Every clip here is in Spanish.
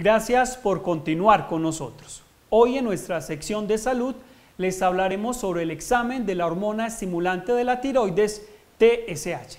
Gracias por continuar con nosotros. Hoy en nuestra sección de salud les hablaremos sobre el examen de la hormona estimulante de la tiroides, TSH.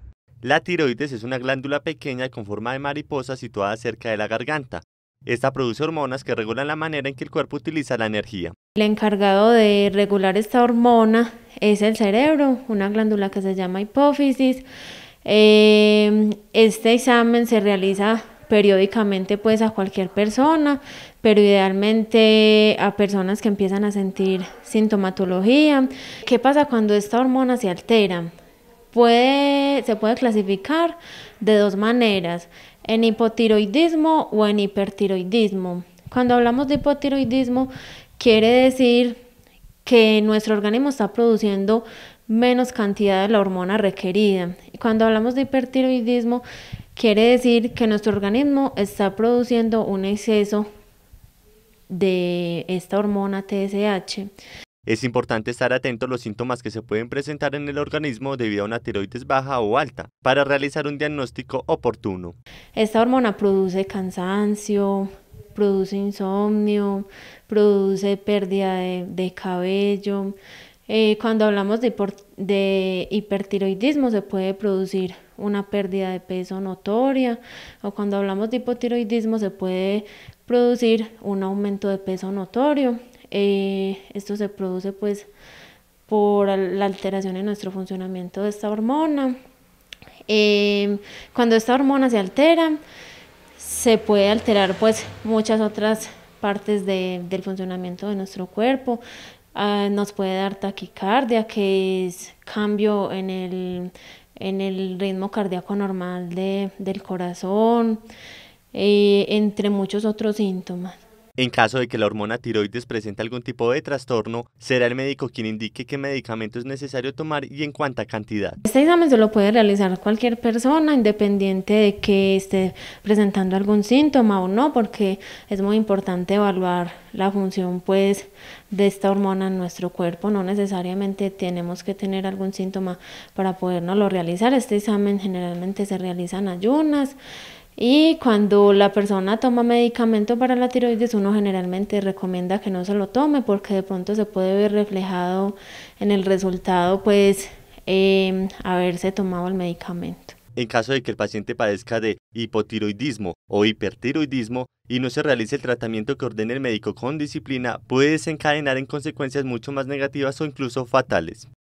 La tiroides es una glándula pequeña con forma de mariposa situada cerca de la garganta. Esta produce hormonas que regulan la manera en que el cuerpo utiliza la energía. El encargado de regular esta hormona es el cerebro, una glándula que se llama hipófisis. Em, este examen se realiza periódicamente pues a cualquier persona, pero idealmente a personas que empiezan a sentir sintomatología. ¿Qué pasa cuando esta hormona se altera? puede, se puede clasificar de dos maneras, en hipotiroidismo o en hipertiroidismo. Cuando hablamos de hipotiroidismo, quiere decir que nuestro organismo está produciendo menos cantidad de la hormona requerida. Cuando hablamos de hipertiroidismo, quiere decir que nuestro organismo está produciendo un exceso de esta hormona TSH. Es importante estar atento a los síntomas que se pueden presentar en el organismo debido a una tiroides baja o alta para realizar un diagnóstico oportuno. Esta hormona produce cansancio, produce insomnio, produce pérdida de, cabello. Eh, cuando hablamos de hipertiroidismo se puede producir una pérdida de peso notoria o cuando hablamos de hipotiroidismo se puede producir un aumento de peso notorio eh, esto se produce pues por la alteración en nuestro funcionamiento de esta hormona. Em, cuando esta hormona se altera, se puede alterar pues muchas otras partes del funcionamiento de nuestro cuerpo. Ah, nos puede dar taquicardia, que es cambio en el, ritmo cardíaco normal del corazón, eh, entre muchos otros síntomas. En caso de que la hormona tiroides presente algún tipo de trastorno, será el médico quien indique qué medicamento es necesario tomar y en cuánta cantidad. Este examen se lo puede realizar cualquier persona, independiente de que esté presentando algún síntoma o no, porque es muy importante evaluar la función pues, de esta hormona en nuestro cuerpo. No necesariamente tenemos que tener algún síntoma para podernoslo realizar. Este examen generalmente se realiza en ayunas. Y cuando la persona toma medicamento para la tiroides, uno generalmente recomienda que no se lo tome porque de pronto se puede ver reflejado en el resultado, pues, em, haberse tomado el medicamento. En caso de que el paciente padezca de hipotiroidismo o hipertiroidismo y no se realice el tratamiento que ordene el médico con disciplina, puede desencadenar en consecuencias mucho más negativas o incluso fatales.